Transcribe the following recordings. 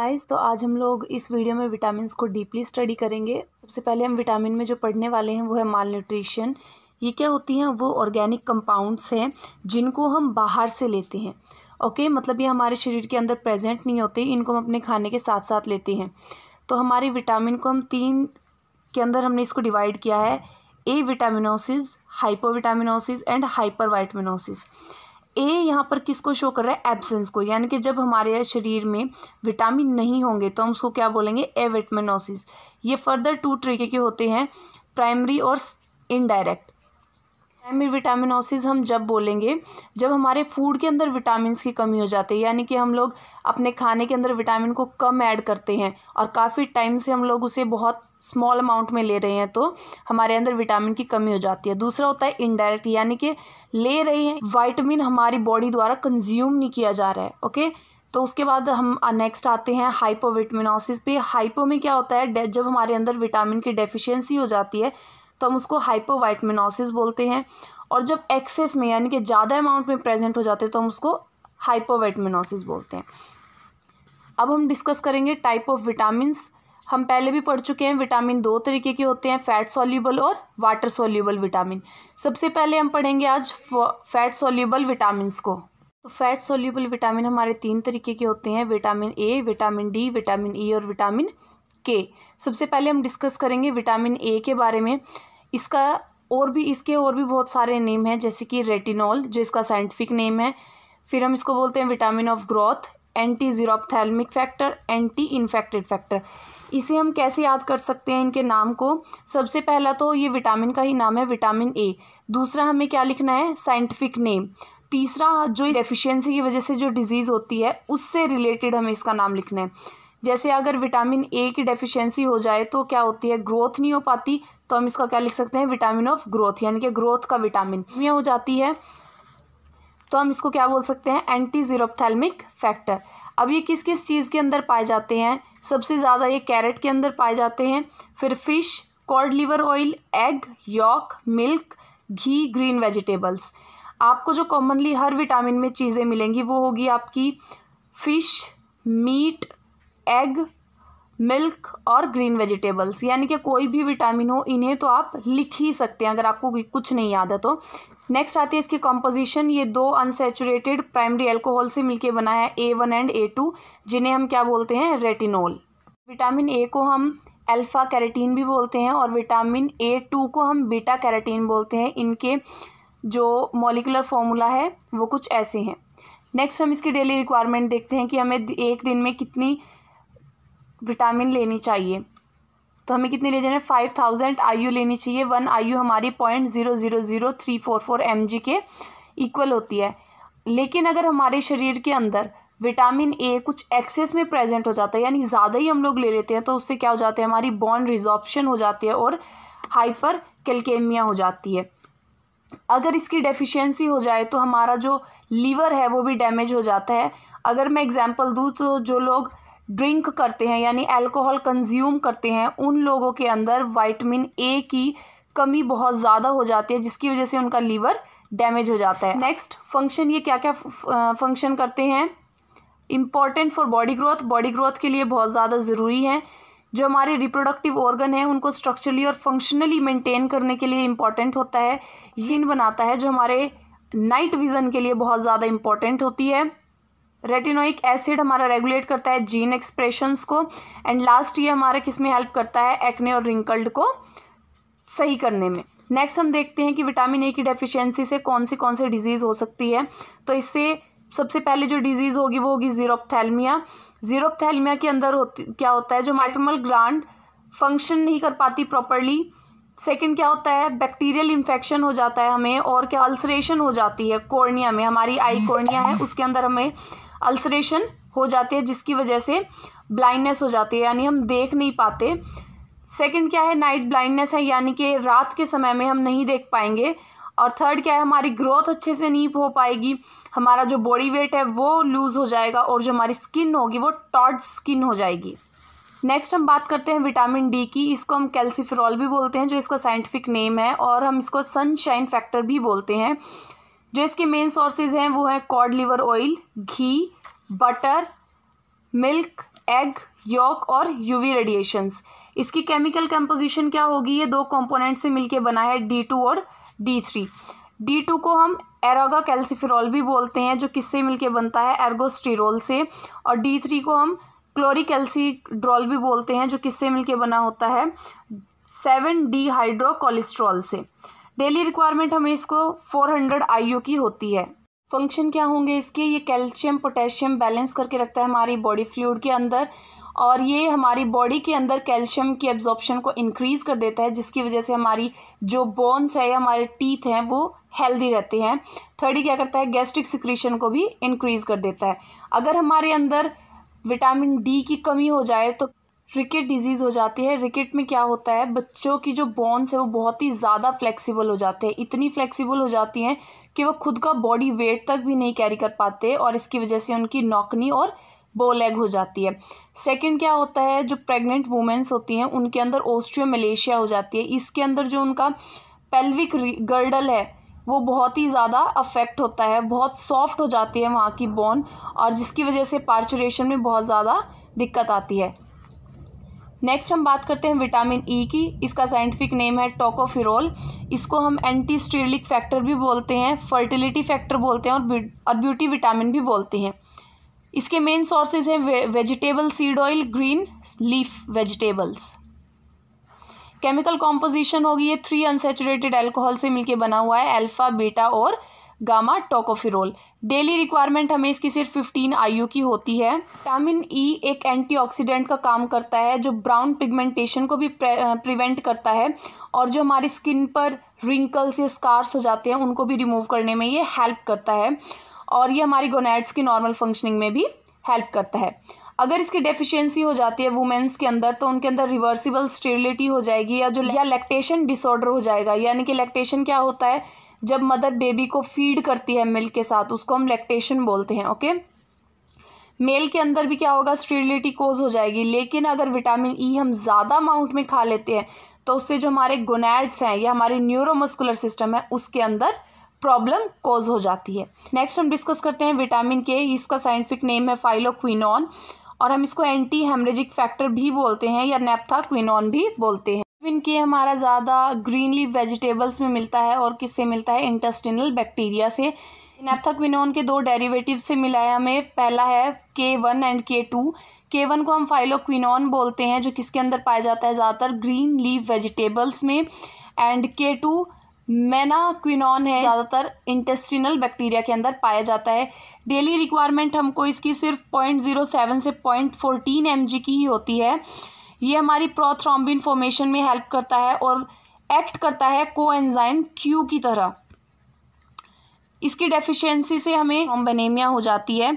guys तो आज हम लोग इस वीडियो में विटामिन को डीपली स्टडी करेंगे सबसे पहले हम विटामिन में जो पढ़ने वाले हैं वो है माल न्यूट्रिशन ये क्या होती हैं वो ऑर्गेनिक कंपाउंड्स हैं जिनको हम बाहर से लेते हैं ओके मतलब ये हमारे शरीर के अंदर प्रेजेंट नहीं होते इनको हम अपने खाने के साथ साथ लेते हैं तो हमारे विटामिन को हम तीन के अंदर हमने इसको डिवाइड किया है avitaminosis hypovitaminosis and hypervitaminosis A यहाँ पर किसको शो कर रहा है एब्सेंस को यानी कि जब हमारे शरीर में विटामिन नहीं होंगे तो हम उसको क्या बोलेंगे एविटमिनोसिस ये फर्दर टू तरीके के होते हैं प्राइमरी और इनडायरेक्ट एमी विटामिनोसिस हम जब बोलेंगे जब हमारे फूड के अंदर विटामिन की कमी हो जाती है यानी कि हम लोग अपने खाने के अंदर विटामिन को कम ऐड करते हैं और काफ़ी टाइम से हम लोग उसे बहुत स्मॉल अमाउंट में ले रहे हैं तो हमारे अंदर विटामिन की कमी हो जाती है दूसरा होता है इनडायरेक्ट यानी कि ले रहे हैं वाइटामिन हमारी बॉडी द्वारा कंज्यूम नहीं किया जा रहा है ओके तो उसके बाद हम नेक्स्ट आते हैं हाइपोविटमिनोसिस पे हाइपो में क्या होता है जब हमारे अंदर विटामिन की डेफिशिएंसी हो जाती है तो हम उसको हाइपोवाइटमिनोसिस बोलते हैं और जब एक्सेस में यानी कि ज़्यादा अमाउंट में प्रेजेंट हो जाते हैं तो हम उसको हाइपोवाइटमिनोसिस बोलते हैं अब हम डिस्कस करेंगे टाइप ऑफ विटामिन हम पहले भी पढ़ चुके हैं विटामिन दो तरीके के होते हैं फैट सोल्यूबल और वाटर सोल्यूबल विटामिन सबसे पहले हम पढ़ेंगे आज फैट सोल्यूबल विटामिन को तो फैट सोल्यूबल विटामिन हमारे तीन तरीके के होते हैं vitamin A vitamin D vitamin E e और विटामिन के सबसे पहले हम डिस्कस करेंगे विटामिन ए के बारे में इसका और भी इसके और भी बहुत सारे नेम हैं जैसे कि रेटिनॉल जो इसका साइंटिफिक नेम है फिर हम इसको बोलते हैं vitamin of growth anti xerophthalmic factor anti infected factor इसे हम कैसे याद कर सकते हैं इनके नाम को सबसे पहला तो ये विटामिन का ही नाम है विटामिन ए दूसरा हमें क्या लिखना है साइंटिफिक नेम तीसरा जो डेफिशेंसी डेफिशिएंसी की वजह से जो डिज़ीज़ होती है उससे रिलेटेड हमें इसका नाम लिखना है जैसे अगर विटामिन ए की डेफिशिएंसी हो जाए तो क्या होती है ग्रोथ नहीं हो पाती तो हम इसका क्या लिख सकते हैं विटामिन ऑफ ग्रोथ यानी कि ग्रोथ का विटामिन ये हो जाती है तो हम इसको क्या बोल सकते हैं एंटी जीरोपथेलमिक फैक्टर अब ये किस किस चीज़ के अंदर पाए जाते हैं सबसे ज़्यादा ये कैरेट के अंदर पाए जाते हैं फिर fish cod liver oil egg yolk milk घी ग्रीन वेजिटेबल्स आपको जो कॉमनली हर विटामिन में चीज़ें मिलेंगी वो होगी आपकी फ़िश मीट एग मिल्क और ग्रीन वेजिटेबल्स यानी कि कोई भी विटामिन हो इन्हें तो आप लिख ही सकते हैं अगर आपको कुछ नहीं याद है तो नेक्स्ट आती है इसकी कॉम्पोजिशन ये दो अनसेचुरेटेड प्राइमरी एल्कोहल से मिलके बना है A one and A two जिन्हें हम क्या बोलते हैं रेटिनोल विटामिन ए को हम अल्फ़ा कैरेटीन भी बोलते हैं और विटामिन ए टू को हम बीटा कैरेटीन बोलते हैं इनके जो मोलिकुलर फॉर्मूला है वो कुछ ऐसे हैं नेक्स्ट हम इसकी डेली रिक्वायरमेंट देखते हैं कि हमें एक दिन में कितनी विटामिन लेनी चाहिए तो हमें कितने ले जाने फाइव थाउजेंड आई यू लेनी चाहिए वन आई यू हमारी point zero zero zero three four four M G के इक्वल होती है लेकिन अगर हमारे शरीर के अंदर विटामिन ए कुछ एक्सेस में प्रेजेंट हो जाता है यानी ज़्यादा ही हम लोग ले लेते हैं तो उससे क्या हो जाता है हमारी बॉन्ड रिजॉप्शन हो जाती है और हाइपर कैल्केमिया हो जाती है अगर इसकी डेफिशिएंसी हो जाए तो हमारा जो लीवर है वो भी डैमेज हो जाता है अगर मैं एग्जांपल दूँ तो जो लोग ड्रिंक करते हैं यानी अल्कोहल कंज्यूम करते हैं उन लोगों के अंदर वाइटमिन ए की कमी बहुत ज़्यादा हो जाती है जिसकी वजह से उनका लीवर डैमेज हो जाता है नेक्स्ट फंक्शन ये क्या क्या फंक्शन करते हैं important for body growth body growth के लिए बहुत ज़्यादा ज़रूरी है जो हमारे रिप्रोडक्टिव ऑर्गन है उनको स्ट्रक्चरली और फंक्शनली मेंटेन करने के लिए इम्पॉर्टेंट होता है जीन बनाता है जो हमारे नाइट विज़न के लिए बहुत ज़्यादा इम्पॉर्टेंट होती है रेटिनोइक एसिड हमारा रेगुलेट करता है जीन एक्सप्रेशंस को एंड लास्ट ये हमारा किस में हेल्प करता है एक्ने और रिंकल्ड को सही करने में नेक्स्ट हम देखते हैं कि विटामिन ए की डेफिशिएंसी से कौन सी कौन सी डिजीज़ हो सकती है तो इससे सबसे पहले जो डिजीज़ होगी वो होगी जीरोपथैलमिया जीरोपथैलमिया के अंदर होती क्या होता है जो माइक्रमल ग्रांड फंक्शन नहीं कर पाती प्रॉपरली सेकंड क्या होता है बैक्टीरियल इन्फेक्शन हो जाता है हमें और क्या अल्सरेशन हो जाती है कॉर्निया में हमारी आई कॉर्निया है उसके अंदर हमें अल्सरेशन हो जाती है जिसकी वजह से ब्लाइंडनेस हो जाती है यानी हम देख नहीं पाते सेकंड क्या है नाइट ब्लाइंडनेस है यानी कि रात के समय में हम नहीं देख पाएंगे और थर्ड क्या है हमारी ग्रोथ अच्छे से नहीं हो पाएगी हमारा जो बॉडी वेट है वो लूज़ हो जाएगा और जो हमारी स्किन होगी वो टॉर्ड स्किन हो जाएगी नेक्स्ट हम बात करते हैं विटामिन डी की इसको हम कैल्सीफिरॉल भी बोलते हैं जो इसका साइंटिफिक नेम है और हम इसको सनशाइन फैक्टर भी बोलते हैं जो इसके मेन सोर्सेज हैं वो हैं कॉड लिवर ऑयल घी बटर मिल्क एग योक और यूवी रेडिएशंस इसकी केमिकल कंपोजिशन क्या होगी ये दो कंपोनेंट से मिलके बना है डी टू और डी थ्री डी टू को हम एरोगा कैल्सिफिरॉल भी बोलते हैं जो किससे मिलके बनता है एर्गोस्टिरोल से और डी थ्री को हम क्लोरिकैल्सीड्रॉल भी बोलते हैं जो किससे मिलके बना होता है सेवन डी हाइड्रो से डेली रिक्वायरमेंट हमें इसको 400 हंड्रेड की होती है फंक्शन क्या होंगे इसके ये कैल्शियम पोटेशियम बैलेंस करके रखता है हमारी बॉडी फ्लूड के अंदर और ये हमारी बॉडी के अंदर कैल्शियम की एब्जॉर्प्शन को इंक्रीज़ कर देता है जिसकी वजह से हमारी जो बोन्स है या हमारे टीथ हैं वो हेल्दी रहते हैं थर्ड क्या करता है गैस्ट्रिक सिक्रीशन को भी इंक्रीज़ कर देता है अगर हमारे अंदर विटामिन डी की कमी हो जाए तो रिकेट डिजीज़ हो जाती है रिकेट में क्या होता है बच्चों की जो बोन्स है वो बहुत ही ज़्यादा फ्लेक्सिबल हो जाते हैं इतनी फ्लेक्सिबल हो जाती हैं कि वो खुद का बॉडी वेट तक भी नहीं कैरी कर पाते और इसकी वजह से उनकी नौकनी और बोलेग हो जाती है सेकंड क्या होता है जो प्रेग्नेंट वुमेंस होती हैं उनके अंदर ओस्ट्रियो मलेशिया हो जाती है इसके अंदर जो उनका पेल्विक गर्डल है वो बहुत ही ज़्यादा अफेक्ट होता है बहुत सॉफ्ट हो जाती है वहाँ की बोन और जिसकी वजह से पार्चुरेशन में बहुत ज़्यादा दिक्कत आती है नेक्स्ट हम बात करते हैं विटामिन ई e की इसका साइंटिफिक नेम है टोकोफिरोल इसको हम एंटी स्टीरलिक फैक्टर भी बोलते हैं फर्टिलिटी फैक्टर बोलते हैं और और ब्यूटी विटामिन भी बोलते हैं इसके मेन सोर्सेज हैं वे, vegetable seed oil green leaf vegetables chemical composition होगी ये थ्री अनसेचुरेटेड एल्कोहल से मिलकर बना हुआ है एल्फा बीटा और गामा टोकोफिरोल डेली रिक्वायरमेंट हमें इसकी सिर्फ 15 यू की होती है विटामिन ई e एक एंटीऑक्सीडेंट का काम करता है जो ब्राउन पिगमेंटेशन को भी प्रिवेंट करता है और जो हमारी स्किन पर रिंकल्स या स्कार्स हो जाते हैं उनको भी रिमूव करने में ये हेल्प करता है और ये हमारी गोनेट्स की नॉर्मल फंक्शनिंग में भी हेल्प करता है अगर इसकी डेफिशिएंसी हो जाती है वुमेन्स के अंदर तो उनके अंदर रिवर्सिबल स्टेरिलिटी हो जाएगी या जो या लैक्टेशन डिसऑर्डर हो जाएगा यानी कि लैक्टेशन क्या होता है जब मदर बेबी को फीड करती है मिल्क के साथ उसको हम लैक्टेशन बोलते हैं ओके मेल के अंदर भी क्या होगा स्टेरिलिटी कोज हो जाएगी लेकिन अगर विटामिन ई e हम ज़्यादा अमाउंट में खा लेते हैं तो उससे जो हमारे गोनेड्स हैं या हमारे न्यूरोमस्कुलर सिस्टम है उसके अंदर प्रॉब्लम कोज हो जाती है नेक्स्ट हम डिस्कस करते हैं विटामिन के इसका साइंटिफिक नेम है फाइलोक्विनॉन और हम इसको एंटी हेमरेजिक फैक्टर भी बोलते हैं या नेपथा क्विनॉन भी बोलते हैं विटामिन के हमारा ज़्यादा ग्रीन लीव वेजिटेबल्स में मिलता है और किससे मिलता है इंटेस्टिनल बैक्टीरिया से नेपथकविनोन के दो डेरिवेटिव से मिला है हमें पहला है K one and K two K one को हम फाइलोक्विनोन बोलते हैं जो किसके अंदर पाया जाता है ज़्यादातर ग्रीन लीव वेजिटेबल्स में एंड के टू मेनाक्विनॉन है ज़्यादातर इंटेस्टिनल बैक्टीरिया के अंदर पाया जाता है डेली रिक्वायरमेंट हमको इसकी सिर्फ पॉइंट जीरो सेवन से पॉइंट फोर्टीन एम की ही होती है ये हमारी प्रोथ्रोम्बिन फॉर्मेशन में हेल्प करता है और एक्ट करता है को एंजाइम क्यू की तरह इसकी डेफिशिएंसी से हमें थ्रोम्बेनेमिया हो जाती है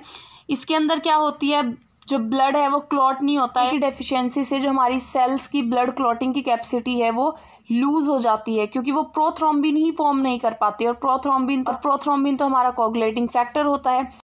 इसके अंदर क्या होती है जो ब्लड है वो क्लॉट नहीं होता है डेफिशिएंसी से जो हमारी सेल्स की ब्लड क्लॉटिंग की कैपेसिटी है वो लूज़ हो जाती है क्योंकि वो प्रोथ्रोम्बिन ही फॉर्म नहीं कर पाती और प्रोथ्रोम्बिन और प्रोथ्रोम्बिन तो हमारा कोगुलेटिंग फैक्टर होता है